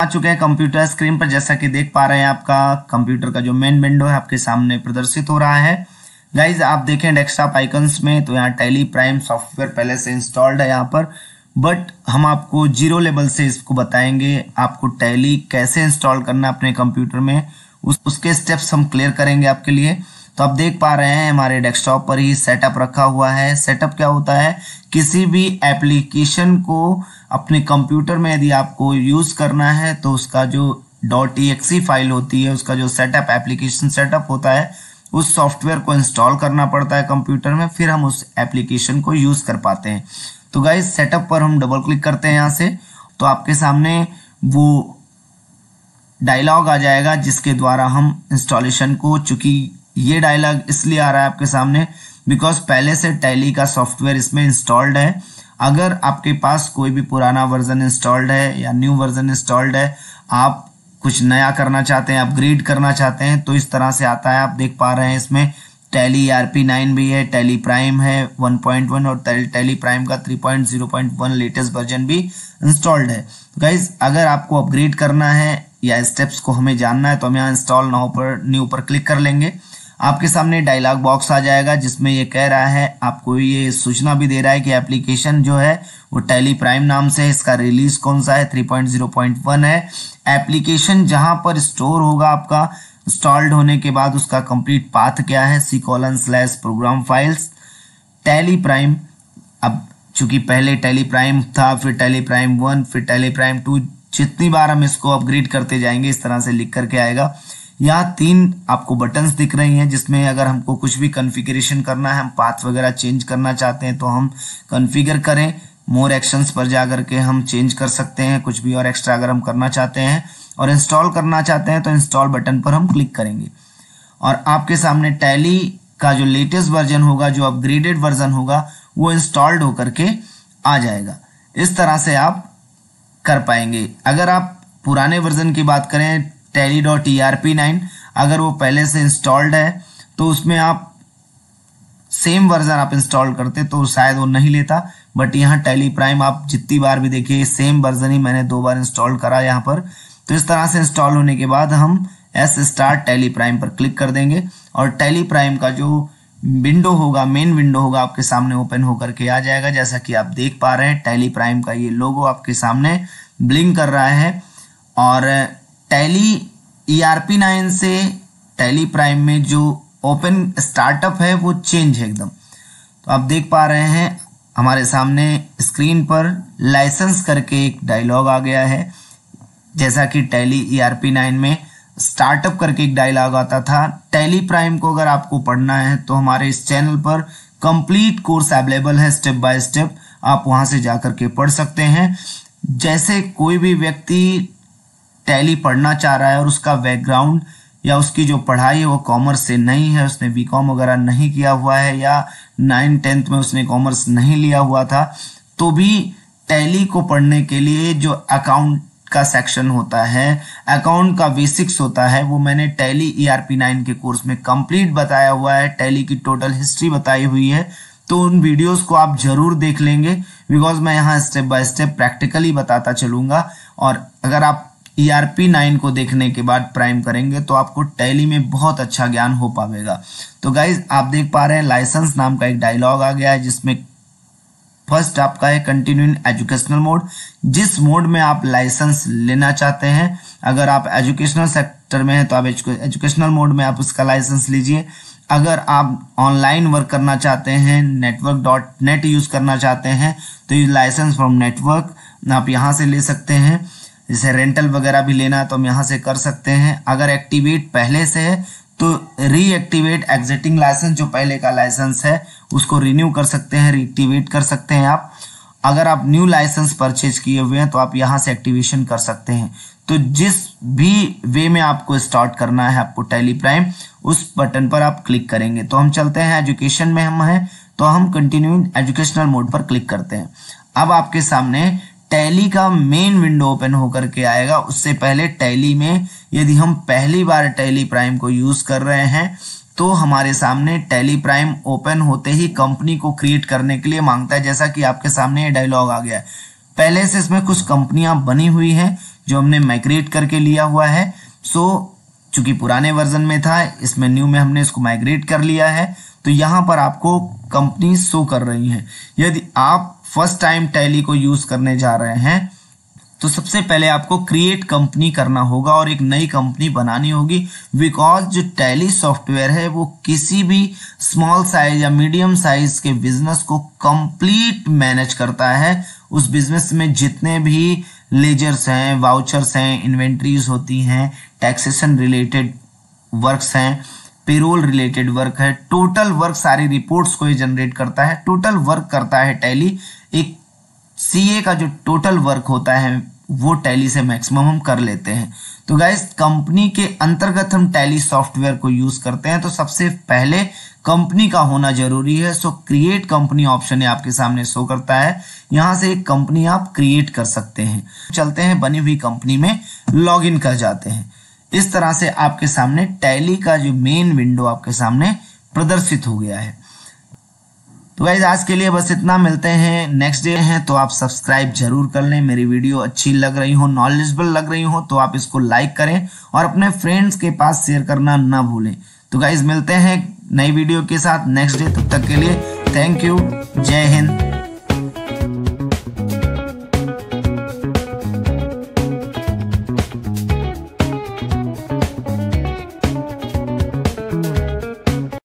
आ चुके हैं computer screen पर जैसा कि देख पा रहे हैं आपका कंप्यूटर का जो मेन विंडो है आपके सामने प्रदर्शित हो रहा है गाइज आप देखें डेस्कटॉप आइकन्स में तो यहाँ टेली प्राइम सॉफ्टवेयर पहले से इंस्टॉल्ड है यहाँ पर बट हम आपको जीरो लेवल से इसको बताएंगे आपको टैली कैसे इंस्टॉल करना अपने कंप्यूटर में उस उसके स्टेप्स हम क्लियर करेंगे आपके लिए तो आप देख पा रहे हैं हमारे डेस्कटॉप पर ही सेटअप रखा हुआ है सेटअप क्या होता है किसी भी एप्लीकेशन को अपने कंप्यूटर में यदि आपको यूज़ करना है तो उसका जो डॉट ई फाइल होती है उसका जो सेटअप एप्लीकेशन सेटअप होता है उस सॉफ्टवेयर को इंस्टॉल करना पड़ता है कंप्यूटर में फिर हम उस एप्लीकेशन को यूज़ कर पाते हैं तो गाइज सेटअप पर हम डबल क्लिक करते हैं यहाँ से तो आपके सामने वो डायलॉग आ जाएगा जिसके द्वारा हम इंस्टॉलेशन को चूँकि ये डायलॉग इसलिए आ रहा है आपके सामने बिकॉज पहले से टैली का सॉफ्टवेयर इसमें इंस्टॉल्ड है अगर आपके पास कोई भी पुराना वर्जन इंस्टॉल्ड है या न्यू वर्जन इंस्टॉल्ड है आप कुछ नया करना चाहते हैं अपग्रेड करना चाहते हैं तो इस तरह से आता है आप देख पा रहे हैं इसमें टैली आर पी नाइन भी है टैली प्राइम है वन पॉइंट वन और टैली प्राइम का three point zero point one latest version भी इंस्टॉल्ड है गाइज तो अगर आपको अपग्रेड करना है या स्टेप्स को हमें जानना है तो हम यहाँ इंस्टॉल न्यू पर क्लिक कर लेंगे आपके सामने डायलॉग बॉक्स आ जाएगा जिसमें ये कह रहा है आपको ये सूचना भी दे रहा है कि एप्लीकेशन जो है वो टैली प्राइम नाम से है इसका रिलीज कौन सा है three point zero point one है एप्लीकेशन जहां पर स्टोर होगा आपका इंस्टॉल्ड होने के बाद उसका कंप्लीट पाथ क्या है C colon slash program files Tally Prime अब चूंकि पहले टैली प्राइम था फिर टैली प्राइम वन फिर टैली प्राइम टू जितनी बार हम इसको अपग्रेड करते जाएंगे इस तरह से लिख करके आएगा यहाँ तीन आपको बटन्स दिख रही हैं जिसमें अगर हमको कुछ भी कन्फिग्रेशन करना है हम पाथ वगैरह चेंज करना चाहते हैं तो हम कन्फिगर करें मोर एक्शंस पर जा करके हम चेंज कर सकते हैं कुछ भी और एक्स्ट्रा अगर हम करना चाहते हैं और इंस्टॉल करना चाहते हैं तो इंस्टॉल बटन पर हम क्लिक करेंगे और आपके सामने टैली का जो लेटेस्ट वर्जन होगा जो अपग्रेडेड वर्जन होगा वो इंस्टॉल्ड होकर के आ जाएगा इस तरह से आप कर पाएंगे अगर आप पुराने वर्जन की बात करें Tally dot E R P nine अगर वो पहले से इंस्टॉल्ड है तो उसमें आप सेम वर्जन आप इंस्टॉल करते तो शायद वो नहीं लेता बट यहाँ टेली प्राइम आप जितनी बार भी देखिए सेम वर्जन ही मैंने दो बार इंस्टॉल करा यहाँ पर तो इस तरह से इंस्टॉल होने के बाद हम एस स्टार टेली प्राइम पर क्लिक कर देंगे और टेली प्राइम का जो विंडो होगा मेन विंडो होगा आपके सामने ओपन होकर के आ जाएगा जैसा कि आप देख पा रहे हैं टेली प्राइम का ये लोगो आपके सामने ब्लिंक कर रहा है और टैली ईआरपी e नाइन से टैली प्राइम में जो ओपन स्टार्टअप है वो चेंज है एकदम तो आप देख पा रहे हैं हमारे सामने स्क्रीन पर लाइसेंस करके एक डायलॉग आ गया है जैसा कि टैली ईआरपी e नाइन में स्टार्टअप करके एक डायलॉग आता था टैली प्राइम को अगर आपको पढ़ना है तो हमारे इस चैनल पर कंप्लीट कोर्स अवेलेबल है स्टेप बाय स्टेप आप वहां से जा के पढ़ सकते हैं जैसे कोई भी व्यक्ति टैली पढ़ना चाह रहा है और उसका बैकग्राउंड या उसकी जो पढ़ाई है वो कॉमर्स से नहीं है उसने बी कॉम वगैरह नहीं किया हुआ है या नाइन टेंथ में उसने कॉमर्स नहीं लिया हुआ था तो भी टैली को पढ़ने के लिए जो अकाउंट का सेक्शन होता है अकाउंट का बेसिक्स होता है वो मैंने Tally E R P nine के कोर्स में कंप्लीट बताया हुआ है टैली की टोटल हिस्ट्री बताई हुई है तो उन वीडियोस को आप जरूर देख लेंगे बिकॉज मैं यहाँ स्टेप बाय स्टेप प्रैक्टिकली बताता चलूंगा और अगर आप टीआरपी e नाइन को देखने के बाद प्राइम करेंगे तो आपको टैली में बहुत अच्छा ज्ञान हो पाएगा तो गाइज आप देख पा रहे हैं लाइसेंस नाम का एक डायलॉग आ गया है जिसमें फर्स्ट आपका है कंटिन्यूइंग एजुकेशनल मोड जिस मोड में आप लाइसेंस लेना चाहते हैं अगर आप एजुकेशनल सेक्टर में हैं तो आप एजुकेशनल मोड में आप उसका लाइसेंस लीजिए अगर आप ऑनलाइन वर्क करना चाहते हैं नेटवर्क डॉट नेट यूज़ करना चाहते हैं तो ये लाइसेंस फ्रॉम नेटवर्क आप यहां से ले सकते हैं जैसे रेंटल वगैरह भी लेना है तो हम यहाँ से कर सकते हैं अगर एक्टिवेट पहले से है तो रीएक्टिवेट एग्जिटिंग लाइसेंस जो पहले का लाइसेंस है उसको रिन्यू कर सकते हैं रीएक्टिवेट कर सकते हैं आप अगर आप न्यू लाइसेंस परचेज किए हुए हैं तो आप यहाँ से एक्टिवेशन कर सकते हैं तो जिस भी वे में आपको स्टार्ट करना है आपको टेलीप्राइम प्राइम उस बटन पर आप क्लिक करेंगे तो हम चलते हैं एजुकेशन में हम हैं तो हम कंटिन्यूइंग एजुकेशनल मोड पर क्लिक करते हैं अब आपके सामने टैली का मेन विंडो ओपन होकर के आएगा उससे पहले टैली में यदि हम पहली बार टैली प्राइम को यूज़ कर रहे हैं तो हमारे सामने टैली प्राइम ओपन होते ही कंपनी को क्रिएट करने के लिए मांगता है जैसा कि आपके सामने ये डायलॉग आ गया है पहले से इसमें कुछ कंपनियां बनी हुई हैं जो हमने माइग्रेट करके लिया हुआ है सो चूंकि पुराने वर्जन में था इसमें न्यू में हमने इसको माइग्रेट कर लिया है तो यहाँ पर आपको कंपनी शो कर रही हैं यदि आप फर्स्ट टाइम टैली को यूज़ करने जा रहे हैं तो सबसे पहले आपको क्रिएट कंपनी करना होगा और एक नई कंपनी बनानी होगी बिकॉज जो टैली सॉफ्टवेयर है वो किसी भी स्मॉल साइज या मीडियम साइज के बिजनेस को कंप्लीट मैनेज करता है उस बिजनेस में जितने भी लेजर्स हैं वाउचर्स हैं इन्वेंट्रीज होती हैं टैक्सेशन रिलेटेड वर्क्स हैं पेरोल रिलेटेड वर्क है टोटल वर्क सारी रिपोर्ट्स को ये जनरेट करता है टोटल वर्क करता है टैली एक ए का जो टोटल वर्क होता है वो टैली से मैक्सिमम हम कर लेते हैं तो गाइज कंपनी के अंतर्गत हम टैली सॉफ्टवेयर को यूज़ करते हैं तो सबसे पहले कंपनी का होना जरूरी है सो क्रिएट कंपनी ऑप्शन आपके सामने शो करता है यहां से एक कंपनी आप क्रिएट कर सकते हैं चलते हैं बनी हुई कंपनी में लॉग इन कर जाते हैं इस तरह से आपके सामने टैली का जो मेन विंडो आपके सामने प्रदर्शित हो गया है तो गाइज आज के लिए बस इतना मिलते हैं नेक्स्ट डे हैं तो आप सब्सक्राइब जरूर कर लें मेरी वीडियो अच्छी लग रही हो नॉलेजेबल लग रही हो तो आप इसको लाइक करें और अपने फ्रेंड्स के पास शेयर करना ना भूलें तो गाइज मिलते हैं नई वीडियो के साथ नेक्स्ट डे तब तक के लिए थैंक यू जय हिंद